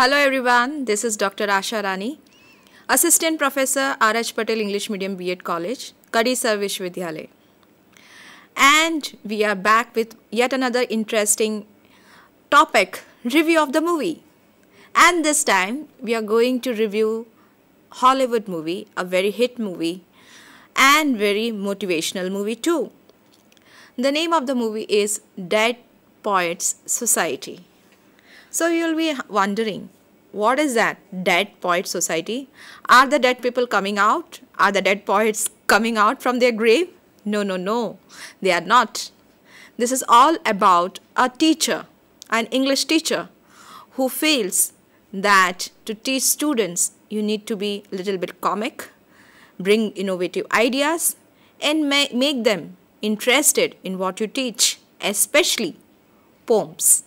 Hello everyone, this is Dr. Asha Rani, Assistant Professor R.H. Patel English Medium B.Ed College, Kadisar Vishwavidyalaya. And we are back with yet another interesting topic, review of the movie. And this time we are going to review Hollywood movie, a very hit movie and very motivational movie too. The name of the movie is Dead Poets Society. So you will be wondering what is that? Dead poet society? Are the dead people coming out? Are the dead poets coming out from their grave? No, no, no. They are not. This is all about a teacher, an English teacher, who feels that to teach students, you need to be a little bit comic, bring innovative ideas, and ma make them interested in what you teach, especially poems.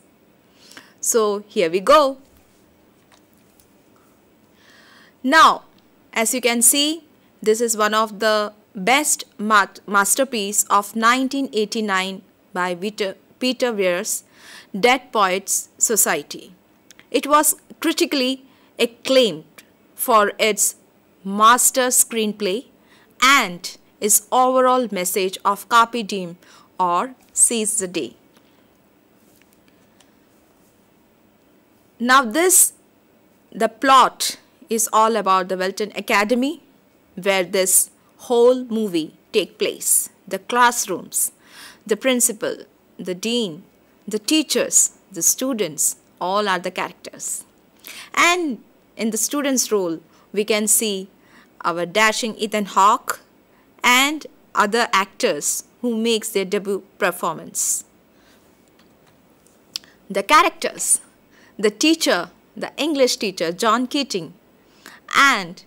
So here we go. Now, as you can see, this is one of the best mat masterpiece of 1989 by Peter Weir's Dead Poets Society. It was critically acclaimed for its master screenplay and its overall message of carpe diem or seize the day. Now this, the plot is all about the Welton Academy where this whole movie take place. The classrooms, the principal, the dean, the teachers, the students, all are the characters. And in the student's role, we can see our dashing Ethan Hawke and other actors who makes their debut performance. The characters, the teacher, the English teacher John Keating and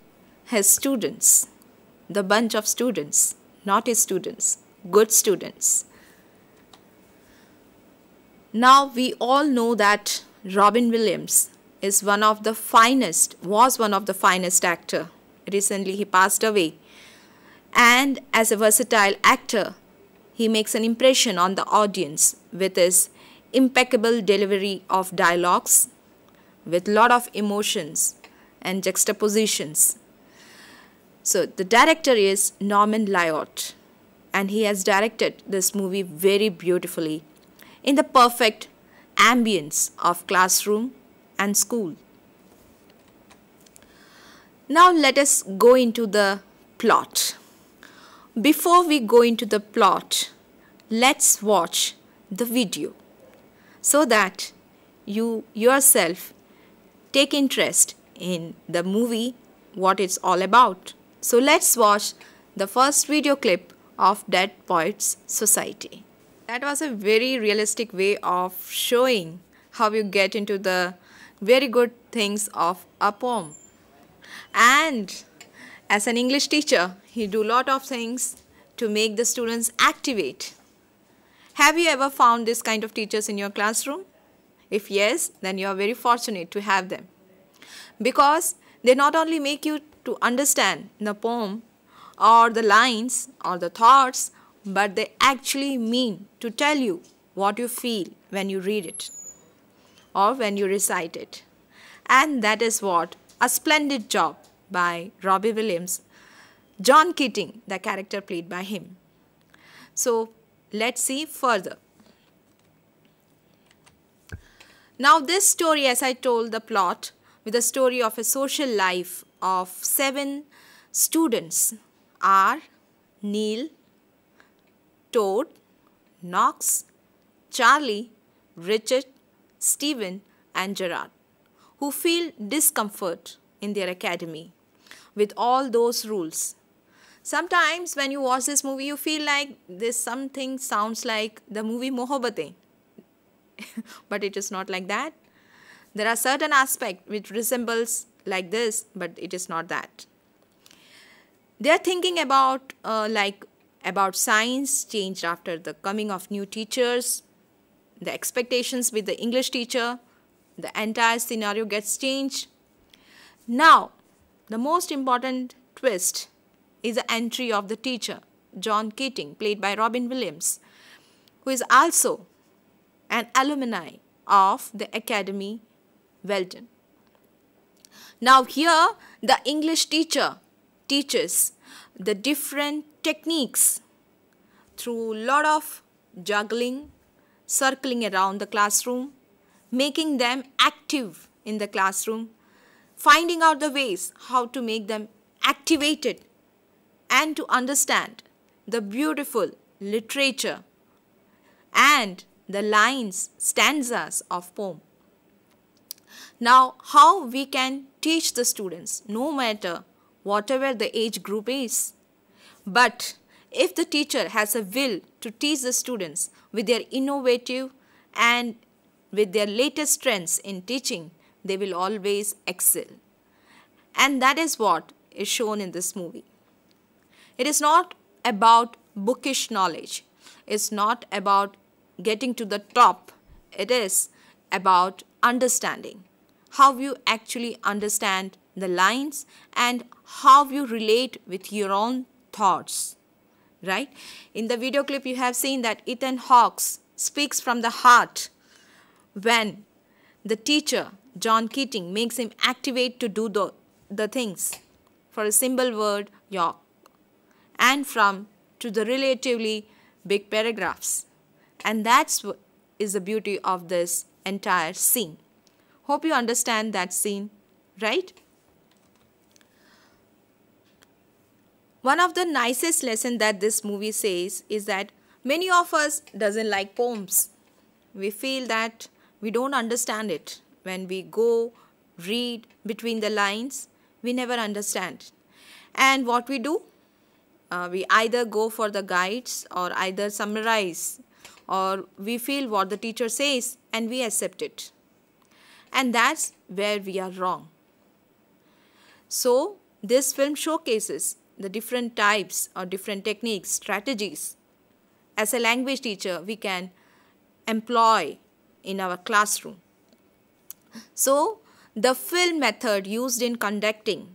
his students, the bunch of students, not his students, good students. Now we all know that Robin Williams is one of the finest, was one of the finest actor. Recently he passed away. And as a versatile actor, he makes an impression on the audience with his impeccable delivery of dialogues with lot of emotions and juxtapositions. So the director is Norman Lyot and he has directed this movie very beautifully in the perfect ambience of classroom and school. Now let us go into the plot. Before we go into the plot, let's watch the video so that you yourself take interest in the movie what it's all about. So let's watch the first video clip of Dead Poets Society. That was a very realistic way of showing how you get into the very good things of a poem. And as an English teacher, he do lot of things to make the students activate. Have you ever found this kind of teachers in your classroom? If yes, then you are very fortunate to have them because they not only make you to understand the poem or the lines or the thoughts but they actually mean to tell you what you feel when you read it or when you recite it. And that is what a splendid job by Robbie Williams, John Keating, the character played by him. So let's see further. Now, this story, as I told the plot, with the story of a social life of seven students are Neil, Toad, Knox, Charlie, Richard, Stephen and Gerard who feel discomfort in their academy with all those rules. Sometimes when you watch this movie you feel like this something sounds like the movie Mohabbatein but it is not like that. There are certain aspects which resembles like this, but it is not that. They are thinking about uh, like about science changed after the coming of new teachers, the expectations with the English teacher, the entire scenario gets changed. Now, the most important twist is the entry of the teacher, John Keating, played by Robin Williams, who is also an alumni of the Academy Weldon. Now here the English teacher teaches the different techniques through lot of juggling, circling around the classroom, making them active in the classroom, finding out the ways how to make them activated and to understand the beautiful literature and the lines, stanzas of poem. Now, how we can teach the students, no matter whatever the age group is. But if the teacher has a will to teach the students with their innovative and with their latest trends in teaching, they will always excel. And that is what is shown in this movie. It is not about bookish knowledge. It's not about getting to the top. It is about understanding how you actually understand the lines and how you relate with your own thoughts right in the video clip you have seen that ethan hawkes speaks from the heart when the teacher john keating makes him activate to do the, the things for a simple word york and from to the relatively big paragraphs and that's is the beauty of this entire scene Hope you understand that scene, right? One of the nicest lesson that this movie says is that many of us doesn't like poems. We feel that we don't understand it. When we go read between the lines, we never understand. And what we do? Uh, we either go for the guides or either summarize or we feel what the teacher says and we accept it and that's where we are wrong. So, this film showcases the different types or different techniques, strategies. As a language teacher, we can employ in our classroom. So, the film method used in conducting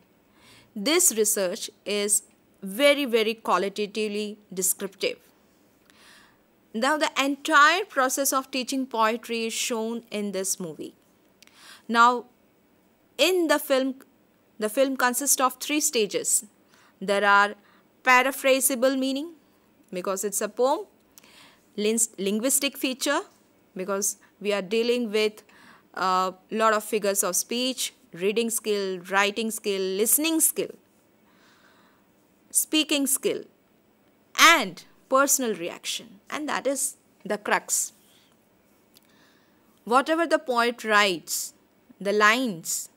this research is very, very qualitatively descriptive. Now, the entire process of teaching poetry is shown in this movie. Now, in the film, the film consists of three stages. There are paraphrasable meaning because it's a poem, linguistic feature because we are dealing with a uh, lot of figures of speech, reading skill, writing skill, listening skill, speaking skill and personal reaction and that is the crux. Whatever the poet writes the lines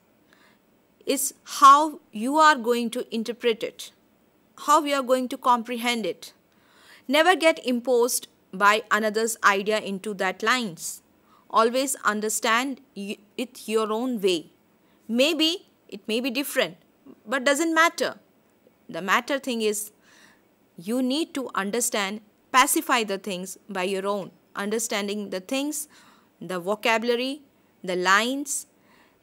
is how you are going to interpret it, how you are going to comprehend it. Never get imposed by another's idea into that lines. Always understand it your own way. Maybe it may be different, but doesn't matter. The matter thing is you need to understand, pacify the things by your own, understanding the things, the vocabulary, the lines,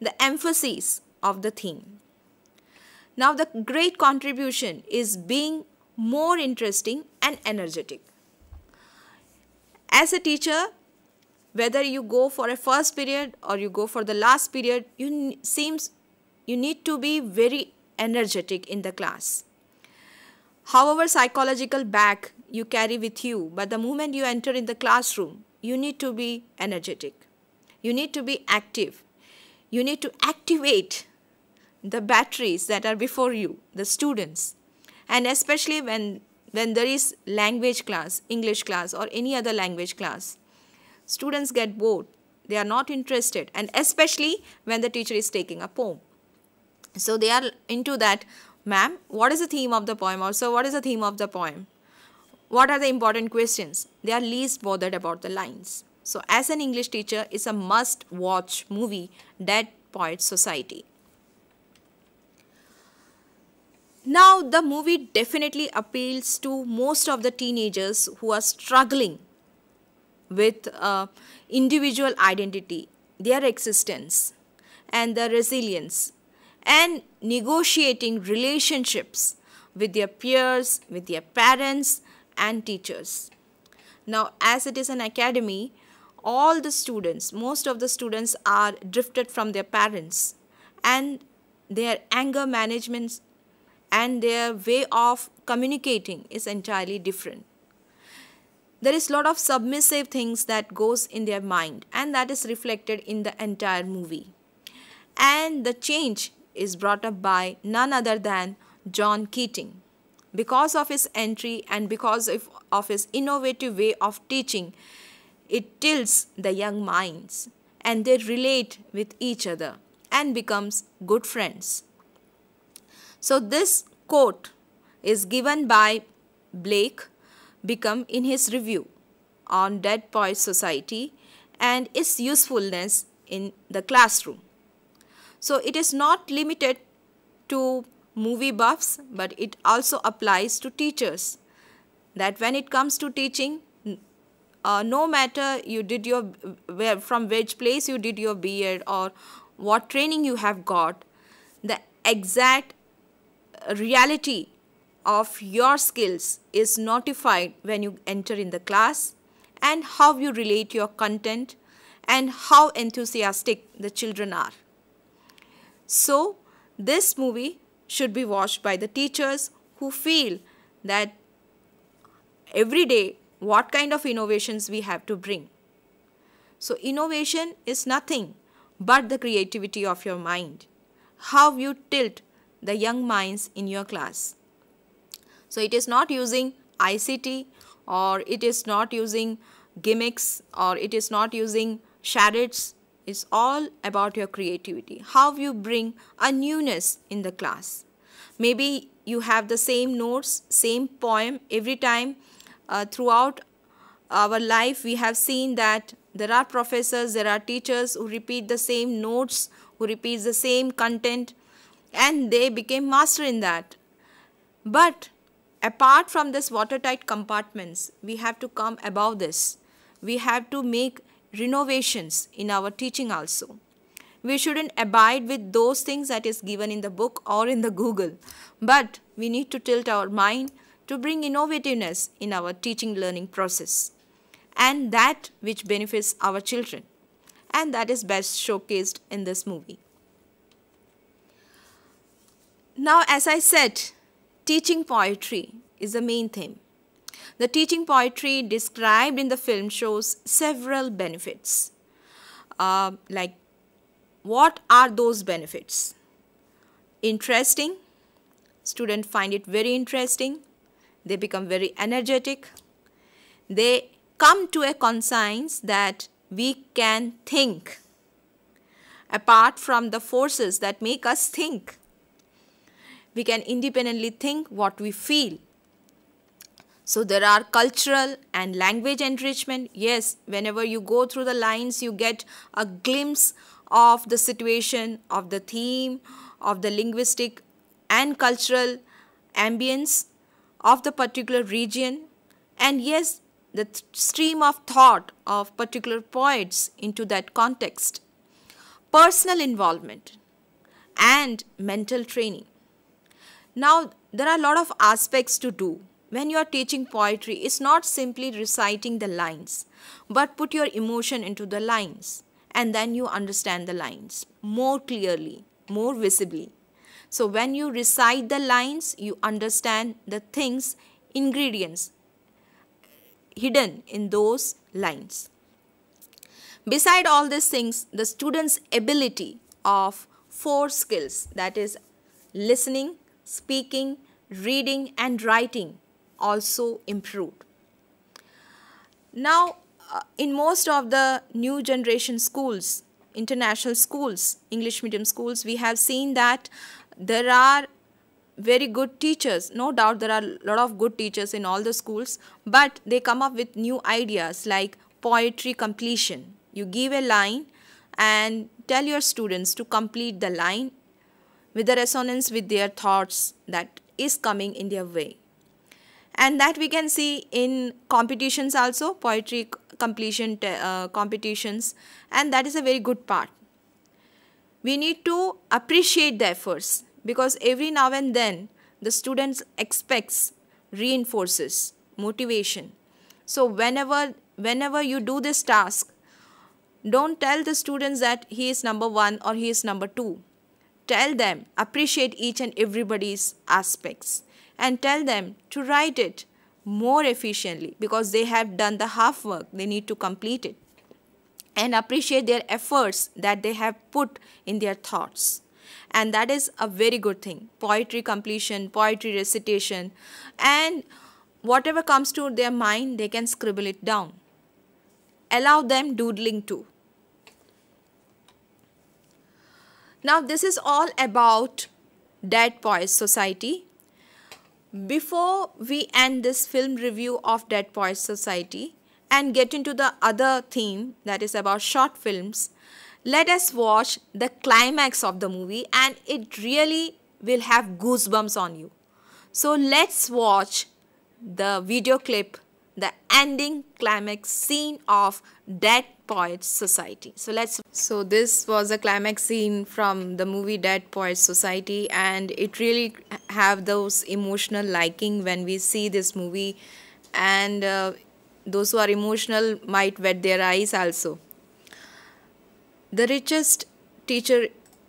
the emphasis of the theme. Now, the great contribution is being more interesting and energetic. As a teacher, whether you go for a first period or you go for the last period, you seems you need to be very energetic in the class. However, psychological back you carry with you, but the moment you enter in the classroom, you need to be energetic. You need to be active you need to activate the batteries that are before you, the students. And especially when, when there is language class, English class or any other language class, students get bored. They are not interested and especially when the teacher is taking a poem. So they are into that, ma'am, what is the theme of the poem? Also, what is the theme of the poem? What are the important questions? They are least bothered about the lines. So as an English teacher, it's a must-watch movie, Dead Poet Society. Now the movie definitely appeals to most of the teenagers who are struggling with uh, individual identity, their existence and their resilience and negotiating relationships with their peers, with their parents and teachers. Now as it is an academy, all the students, most of the students are drifted from their parents and their anger management and their way of communicating is entirely different. There is lot of submissive things that goes in their mind and that is reflected in the entire movie. And the change is brought up by none other than John Keating. Because of his entry and because of, of his innovative way of teaching, it tilts the young minds and they relate with each other and becomes good friends. So this quote is given by Blake become in his review on Dead Poet Society and its usefulness in the classroom. So it is not limited to movie buffs but it also applies to teachers that when it comes to teaching uh, no matter you did your where from which place you did your beard or what training you have got the exact reality of your skills is notified when you enter in the class and how you relate your content and how enthusiastic the children are. So, this movie should be watched by the teachers who feel that every day what kind of innovations we have to bring. So innovation is nothing but the creativity of your mind, how you tilt the young minds in your class. So it is not using ICT or it is not using gimmicks or it is not using charades. It's all about your creativity, how you bring a newness in the class. Maybe you have the same notes, same poem every time uh, throughout our life we have seen that there are professors, there are teachers who repeat the same notes, who repeat the same content and they became master in that. But apart from this watertight compartments, we have to come above this. We have to make renovations in our teaching also. We shouldn't abide with those things that is given in the book or in the Google. But we need to tilt our mind to bring innovativeness in our teaching learning process and that which benefits our children. And that is best showcased in this movie. Now, as I said, teaching poetry is the main theme. The teaching poetry described in the film shows several benefits. Uh, like, what are those benefits? Interesting. Students find it very interesting they become very energetic. They come to a conscience that we can think apart from the forces that make us think. We can independently think what we feel. So there are cultural and language enrichment. Yes, whenever you go through the lines, you get a glimpse of the situation, of the theme, of the linguistic and cultural ambience of the particular region and yes the th stream of thought of particular poets into that context personal involvement and mental training now there are a lot of aspects to do when you are teaching poetry it's not simply reciting the lines but put your emotion into the lines and then you understand the lines more clearly more visibly so when you recite the lines, you understand the things, ingredients hidden in those lines. Beside all these things, the student's ability of four skills that is listening, speaking, reading and writing also improved. Now uh, in most of the new generation schools, international schools, English medium schools, we have seen that there are very good teachers no doubt there are a lot of good teachers in all the schools but they come up with new ideas like poetry completion you give a line and tell your students to complete the line with the resonance with their thoughts that is coming in their way and that we can see in competitions also poetry completion uh, competitions and that is a very good part we need to appreciate the efforts because every now and then the students expects reinforces motivation so whenever whenever you do this task don't tell the students that he is number 1 or he is number 2 tell them appreciate each and everybody's aspects and tell them to write it more efficiently because they have done the half work they need to complete it and appreciate their efforts that they have put in their thoughts and that is a very good thing. Poetry completion, poetry recitation and whatever comes to their mind they can scribble it down. Allow them doodling too. Now this is all about Dead Poets Society. Before we end this film review of Dead Poets Society and get into the other theme that is about short films, let us watch the climax of the movie and it really will have goosebumps on you. So let's watch the video clip, the ending climax scene of Dead Poets Society. So let's. So this was a climax scene from the movie Dead Poets Society, and it really have those emotional liking when we see this movie, and uh, those who are emotional might wet their eyes also. The richest teacher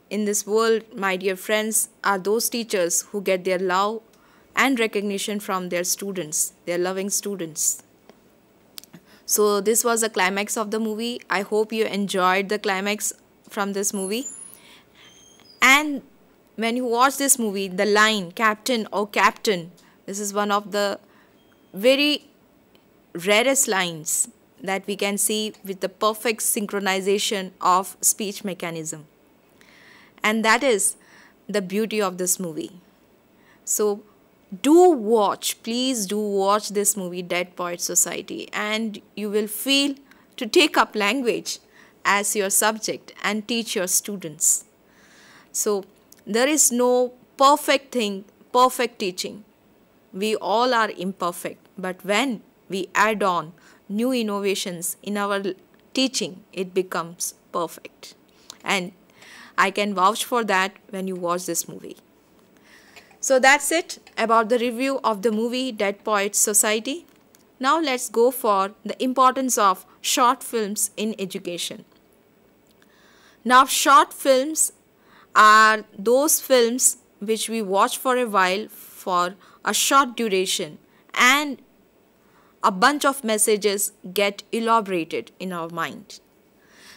in this world, my dear friends, are those teachers who get their love and recognition from their students, their loving students. So, this was the climax of the movie. I hope you enjoyed the climax from this movie. And when you watch this movie, the line captain or oh, captain, this is one of the very rarest lines that we can see with the perfect synchronization of speech mechanism. And that is the beauty of this movie. So do watch, please do watch this movie, Dead Poet Society, and you will feel to take up language as your subject and teach your students. So there is no perfect thing, perfect teaching. We all are imperfect, but when we add on new innovations in our teaching, it becomes perfect. And I can vouch for that when you watch this movie. So that's it about the review of the movie Dead Poets Society. Now let's go for the importance of short films in education. Now short films are those films which we watch for a while for a short duration and a bunch of messages get elaborated in our mind.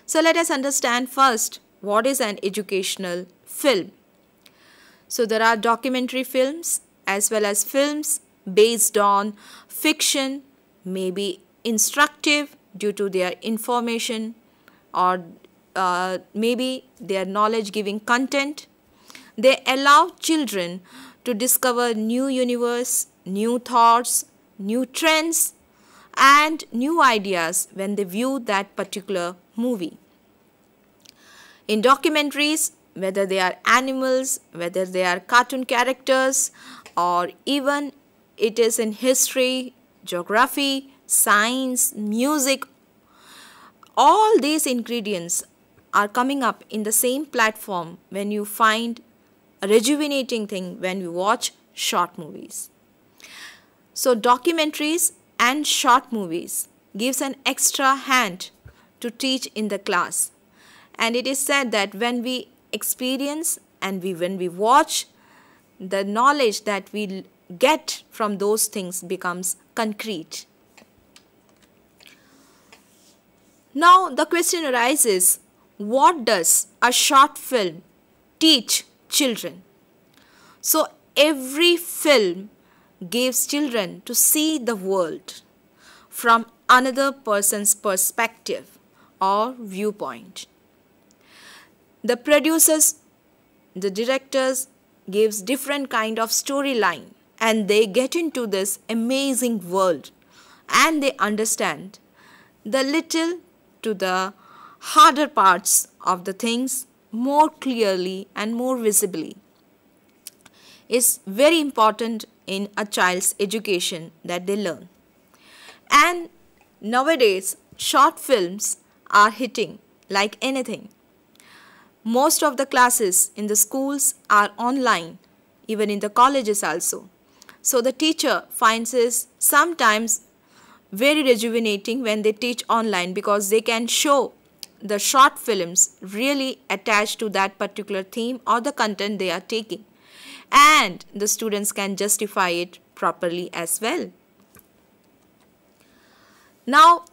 So let us understand first what is an educational film. So there are documentary films as well as films based on fiction, maybe instructive due to their information or uh, maybe their knowledge giving content. They allow children to discover new universe, new thoughts, new trends and new ideas when they view that particular movie. In documentaries, whether they are animals, whether they are cartoon characters or even it is in history, geography, science, music, all these ingredients are coming up in the same platform when you find a rejuvenating thing when you watch short movies. So documentaries and short movies gives an extra hand to teach in the class. And it is said that when we experience and we, when we watch, the knowledge that we get from those things becomes concrete. Now the question arises, what does a short film teach children? So every film gives children to see the world from another person's perspective or viewpoint. The producers, the directors gives different kind of storyline and they get into this amazing world and they understand the little to the harder parts of the things more clearly and more visibly is very important in a child's education that they learn. And nowadays, short films are hitting like anything. Most of the classes in the schools are online, even in the colleges also. So the teacher finds this sometimes very rejuvenating when they teach online because they can show the short films really attached to that particular theme or the content they are taking and the students can justify it properly as well. Now,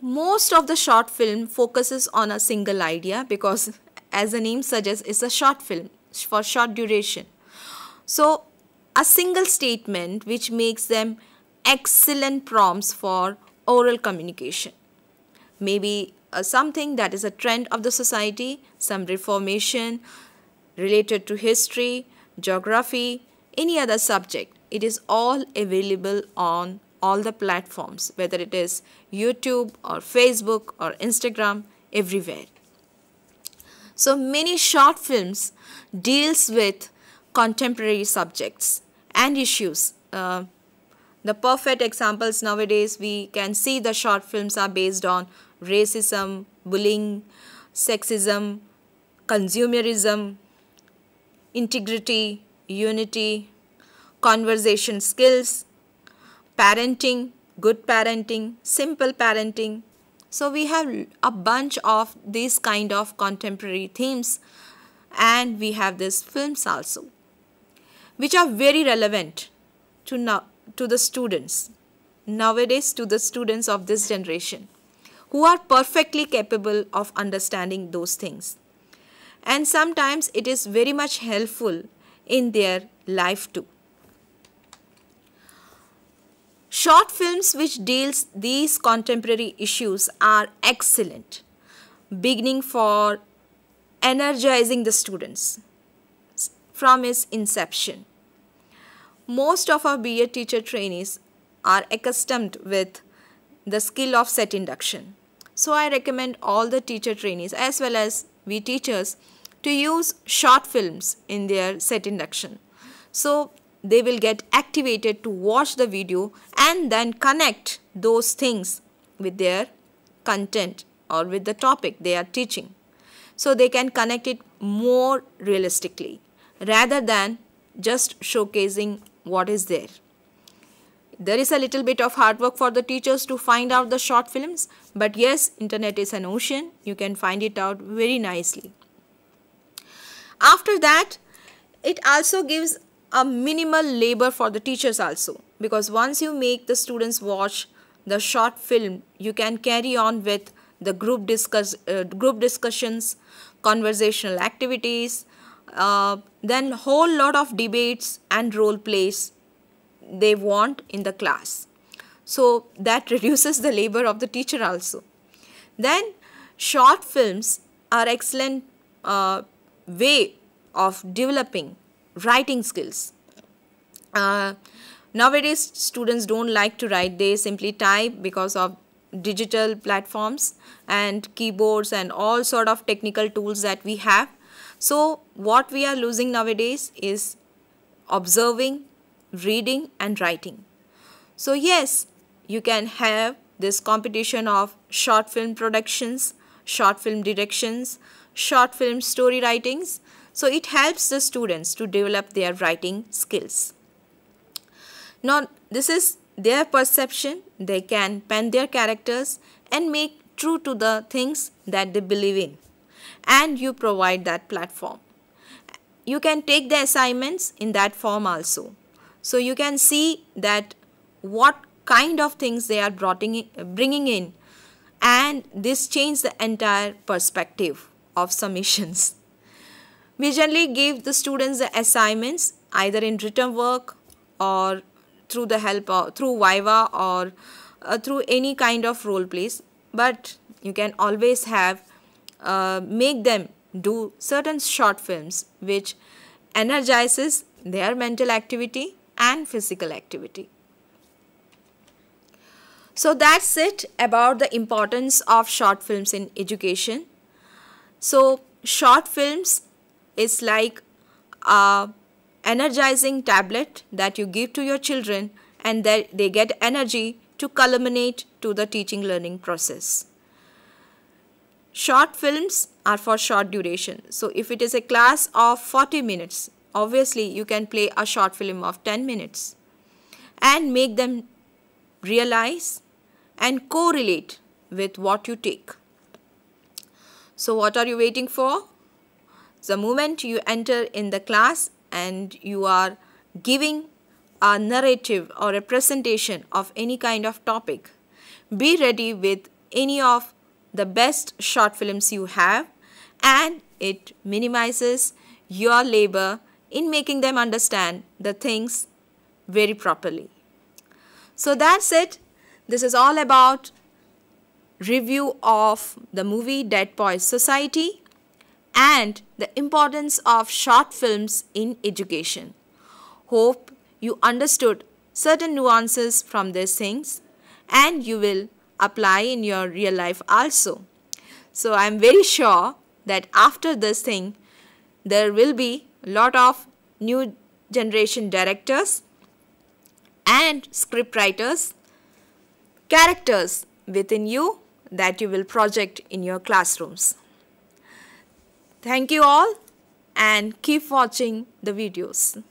most of the short film focuses on a single idea because as the name suggests, it's a short film for short duration. So, a single statement which makes them excellent prompts for oral communication. Maybe uh, something that is a trend of the society, some reformation related to history, geography, any other subject. It is all available on all the platforms, whether it is YouTube or Facebook or Instagram, everywhere. So many short films deals with contemporary subjects and issues. Uh, the perfect examples nowadays we can see the short films are based on racism, bullying, sexism, consumerism, integrity, unity, conversation skills, parenting, good parenting, simple parenting. So we have a bunch of these kind of contemporary themes and we have these films also which are very relevant to now to the students nowadays to the students of this generation who are perfectly capable of understanding those things and sometimes it is very much helpful in their life too. Short films which deals these contemporary issues are excellent, beginning for energizing the students from its inception. Most of our BA teacher trainees are accustomed with the skill of set induction. So I recommend all the teacher trainees as well as we teachers to use short films in their set induction. So they will get activated to watch the video and then connect those things with their content or with the topic they are teaching. So they can connect it more realistically rather than just showcasing what is there. There is a little bit of hard work for the teachers to find out the short films but yes internet is an ocean you can find it out very nicely. After that, it also gives a minimal labor for the teachers also because once you make the students watch the short film, you can carry on with the group discuss uh, group discussions, conversational activities, uh, then whole lot of debates and role plays they want in the class. So that reduces the labor of the teacher also. Then short films are excellent uh, way of developing writing skills. Uh, nowadays, students don't like to write, they simply type because of digital platforms and keyboards and all sort of technical tools that we have. So, what we are losing nowadays is observing, reading and writing. So, yes, you can have this competition of short film productions, short film directions, short film story writings. So it helps the students to develop their writing skills. Now this is their perception, they can pen their characters and make true to the things that they believe in and you provide that platform. You can take the assignments in that form also. So you can see that what kind of things they are bringing in and this changes the entire perspective of submissions, We generally give the students the assignments either in written work or through the help of, through Viva or uh, through any kind of role plays. But you can always have uh, make them do certain short films which energizes their mental activity and physical activity. So that's it about the importance of short films in education. So short films is like a energizing tablet that you give to your children and they get energy to culminate to the teaching learning process. Short films are for short duration. So if it is a class of 40 minutes, obviously you can play a short film of 10 minutes and make them realize and correlate with what you take. So what are you waiting for? The moment you enter in the class and you are giving a narrative or a presentation of any kind of topic, be ready with any of the best short films you have and it minimizes your labor in making them understand the things very properly. So that's it. This is all about review of the movie Dead Poets Society and the importance of short films in education. Hope you understood certain nuances from these things and you will apply in your real life also. So I am very sure that after this thing there will be a lot of new generation directors and scriptwriters characters within you that you will project in your classrooms. Thank you all and keep watching the videos.